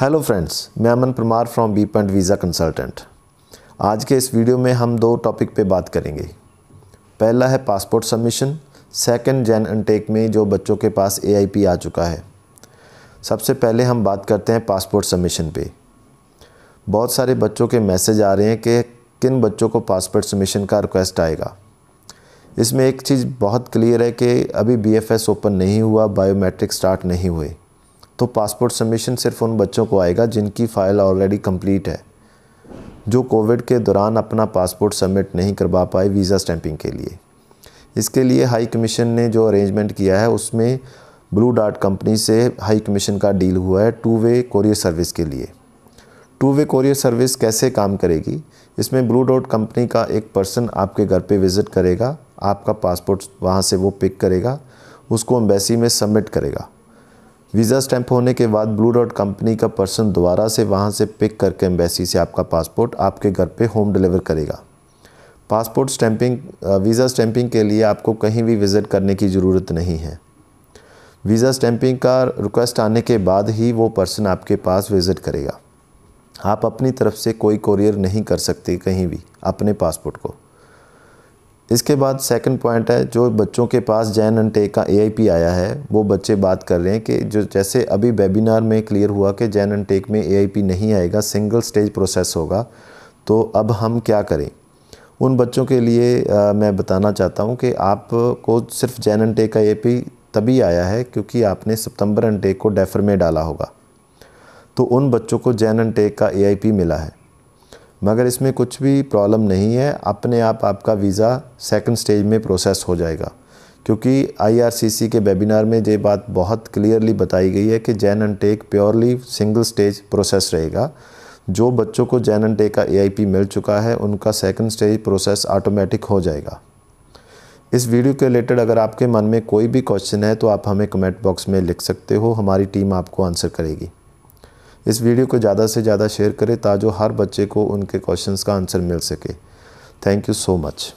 hello friends मैं Aman Parmar from B point visa consultant आज के इस वीडियो में हम दो टॉपिक पे बात करेंगे पहला है passport submission second Jan intake में जो बच्चों के पास ए आ चुका है सबसे पहले हम बात करते हैं पासपोर्ट सबमिशन पे बहुत सारे बच्चों के मैसेज आ रहे हैं कि किन बच्चों को पासपोर्ट सबमिशन का रिक्वेस्ट आएगा इसमें एक चीज़ बहुत क्लियर है कि अभी बी ओपन नहीं हुआ बायोमेट्रिक स्टार्ट नहीं हुए तो पासपोर्ट सबमिशन सिर्फ उन बच्चों को आएगा जिनकी फ़ाइल ऑलरेडी कंप्लीट है जो कोविड के दौरान अपना पासपोर्ट सबमिट नहीं करवा पाए वीज़ा स्टैंपिंग के लिए इसके लिए हाई कमीशन ने जो अरेंजमेंट किया है उसमें ब्लू डार्ट कंपनी से हाई कमीशन का डील हुआ है टू वे कोरियर सर्विस के लिए टू वे कोरियर सर्विस कैसे काम करेगी इसमें ब्लू डॉट कंपनी का एक पर्सन आपके घर पे विज़िट करेगा आपका पासपोर्ट वहाँ से वो पिक करेगा उसको एम्बेसी में सबमिट करेगा वीज़ा स्टैंप होने के बाद ब्लू डॉट कंपनी का पर्सन दोबारा से वहाँ से पिक करके एम्बेसी से आपका पासपोर्ट आपके घर पे होम डिलीवर करेगा पासपोर्ट स्टैंपिंग वीज़ा स्टैंपिंग के लिए आपको कहीं भी विज़िट करने की ज़रूरत नहीं है वीज़ा स्टैंपिंग का रिक्वेस्ट आने के बाद ही वो पर्सन आपके पास विज़िट करेगा आप अपनी तरफ से कोई कोरियर नहीं कर सकते कहीं भी अपने पासपोर्ट को इसके बाद सेकंड पॉइंट है जो बच्चों के पास जैन एंड टेक का ए आया है वो बच्चे बात कर रहे हैं कि जो जैसे अभी वेबिनार में क्लियर हुआ कि जैन एंड टेक में ए नहीं आएगा सिंगल स्टेज प्रोसेस होगा तो अब हम क्या करें उन बच्चों के लिए आ, मैं बताना चाहता हूं कि आपको सिर्फ जैन एंड टेक का ए तभी आया है क्योंकि आपने सितंबर टेक को डेफर में डाला होगा तो उन बच्चों को जैन एंड टेक का ए मिला है मगर इसमें कुछ भी प्रॉब्लम नहीं है अपने आप आपका वीज़ा सेकंड स्टेज में प्रोसेस हो जाएगा क्योंकि आईआरसीसी के वेबिनार में ये बात बहुत क्लियरली बताई गई है कि Jan intake purely single stage process रहेगा जो बच्चों को जैन एंड टेक का एआईपी मिल चुका है उनका सेकंड स्टेज प्रोसेस ऑटोमेटिक हो जाएगा इस वीडियो के रिलेटेड अगर आपके मन में कोई भी क्वेश्चन है तो आप हमें कमेंट बॉक्स में लिख सकते हो हमारी टीम आपको आंसर करेगी इस वीडियो को ज़्यादा से ज़्यादा शेयर करें ताजो हर बच्चे को उनके क्वेश्चंस का आंसर मिल सके थैंक यू सो मच